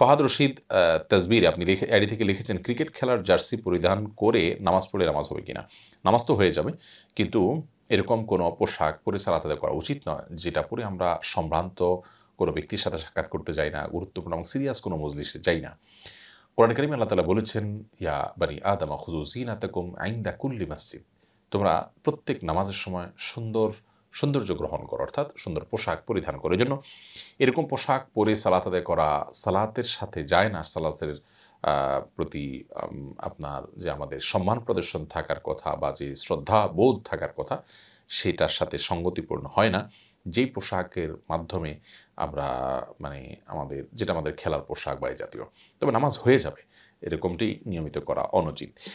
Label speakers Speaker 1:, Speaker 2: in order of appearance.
Speaker 1: ফাহাদ রশিদ তাজবির আপনি লিখে অ্যাডি থেকে লিখেছেন ক্রিকেট খেলার জার্সি পরিধান করে নামাজ পড়ে নামাজ হবে কিনা নামাজ তো হয়ে যাবে কিন্তু এরকম কোনো পোশাক পরে সালাত আদায় করা উচিত নয় যেটা পরে আমরা সম্ভ্রান্ত কোনো ব্যক্তির সাথে সাক্ষাৎ করতে যাই না গুরুত্বপূর্ণ এবং সিরিয়াস কোনো মজলিসে যাই না কোরআন করিম আল্লাহ তালা বলেছেন ইয়া বানি আদামা হুজু জিন আইন আইন্দা কুল্লি মসজিদ তোমরা প্রত্যেক নামাজের সময় সুন্দর সৌন্দর্য গ্রহণ করো অর্থাৎ সুন্দর পোশাক পরিধান করে জন্য এরকম পোশাক পরে সালাত আদায় করা সালাতের সাথে যায় না সালাতের প্রতি আপনার যে আমাদের সম্মান প্রদর্শন থাকার কথা বা যে শ্রদ্ধা বোধ থাকার কথা সেটার সাথে সঙ্গতিপূর্ণ হয় না যেই পোশাকের মাধ্যমে আমরা মানে আমাদের যেটা আমাদের খেলার পোশাক বা জাতীয় তবে নামাজ হয়ে যাবে এরকমটি নিয়মিত করা অনুচিত